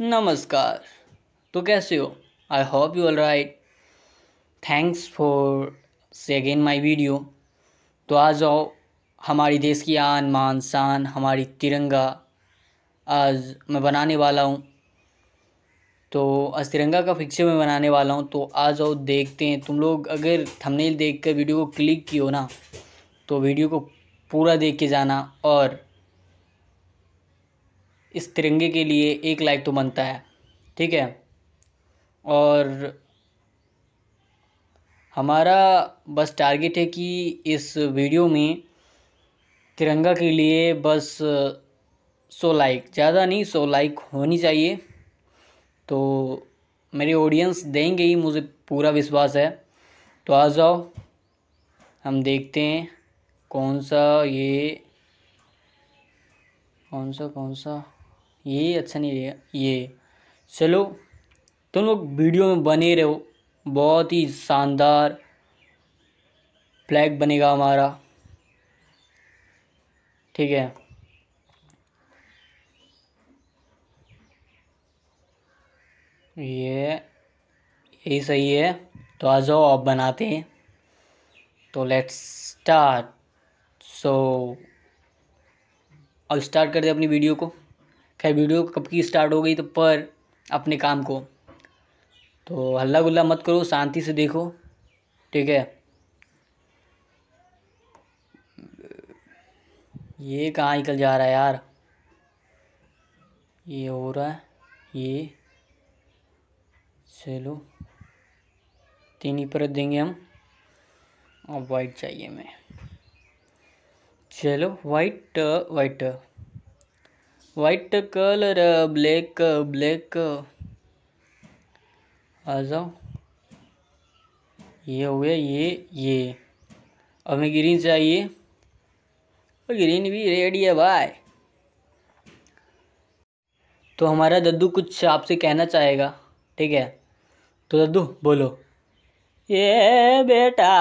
नमस्कार तो कैसे हो I hope you all right thanks for say again my video तो आज आओ हमारी देश की आन मान शान हमारी तिरंगा आज मैं बनाने वाला हूँ तो आज तिरंगा का पिक्चर मैं बनाने वाला हूँ तो आज आओ देखते हैं तुम लोग अगर थंबनेल देखकर वीडियो को क्लिक हो ना तो वीडियो को पूरा देख के जाना और इस तिरंगे के लिए एक लाइक तो बनता है ठीक है और हमारा बस टारगेट है कि इस वीडियो में तिरंगा के लिए बस सौ लाइक ज़्यादा नहीं सौ लाइक होनी चाहिए तो मेरे ऑडियंस देंगे ही मुझे पूरा विश्वास है तो आ जाओ हम देखते हैं कौन सा ये कौन सा कौन सा ये अच्छा नहीं रहेगा ये चलो तुम लोग वीडियो में बने रहो बहुत ही शानदार फ्लैग बनेगा हमारा ठीक है ये यही सही है तो आ जाओ आप बनाते हैं तो लेट्स स्टार्ट सो अब स्टार्ट कर दे अपनी वीडियो को खैर वीडियो कब की स्टार्ट हो गई तो पर अपने काम को तो हल्ला गुल्ला मत करो शांति से देखो ठीक है ये कहाँ निकल जा रहा है यार ये हो रहा है ये चलो तीन ही परत देंगे हम और वाइट चाहिए हमें चलो white white white colour black black आ जाओ ये हो गया ये ये हमें ग्रीन चाहिए और ग्रीन भी रेडी है भाई तो हमारा दद्दू कुछ आपसे कहना चाहेगा ठीक है तो दद्दू बोलो ये बेटा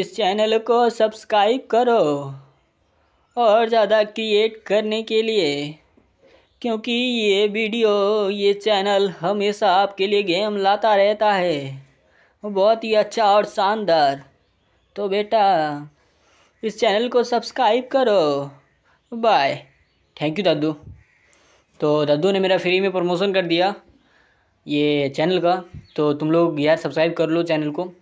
इस चैनल को सब्सक्राइब करो और ज़्यादा क्रिएट करने के लिए क्योंकि ये वीडियो ये चैनल हमेशा आपके लिए गेम लाता रहता है बहुत ही अच्छा और शानदार तो बेटा इस चैनल को सब्सक्राइब करो बाय थैंक यू दादू तो दादू ने मेरा फ्री में प्रमोशन कर दिया ये चैनल का तो तुम लोग यार सब्सक्राइब कर लो चैनल को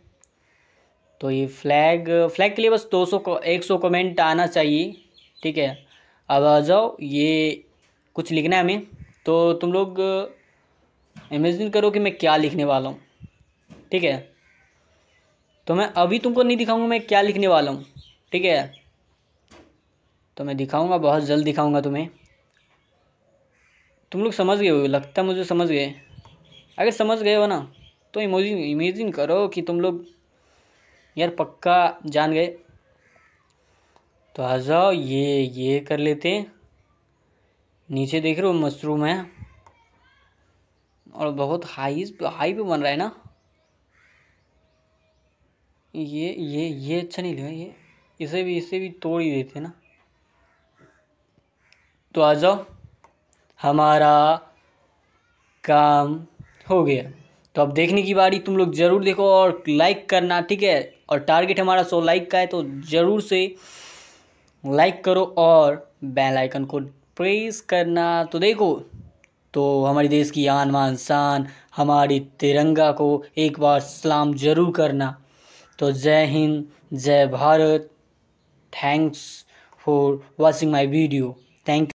तो ये फ्लैग फ्लैग के लिए बस 200 को सौ कमेंट आना चाहिए ठीक है अब आ जाओ ये कुछ लिखना है हमें तो तुम लोग इमेजिन uh, करो कि मैं क्या लिखने वाला हूँ ठीक है तो मैं अभी तुमको नहीं दिखाऊंगा मैं क्या लिखने वाला हूँ ठीक है तो मैं दिखाऊंगा बहुत जल्द दिखाऊंगा तुम्हें तुम लोग समझ गए हो लगता मुझे समझ गए अगर समझ गए हो ना तो इमोजिन इमेजिन करो कि तुम लोग यार पक्का जान गए तो आ जाओ ये ये कर लेते नीचे देख रहे हो मशरूम है और बहुत हाई हाई पे बन रहा है ना ये ये ये अच्छा नहीं लगा ये इसे भी इसे भी तोड़ ही देते ना तो आ जाओ हमारा काम हो गया तो अब देखने की बारी तुम लोग ज़रूर देखो और लाइक करना ठीक है और टारगेट हमारा सौ लाइक का है तो ज़रूर से लाइक करो और बेल आइकन को प्रेस करना तो देखो तो हमारे देश की आन मान शान हमारी तिरंगा को एक बार सलाम जरूर करना तो जय हिंद जय Bharat thanks for watching my video thank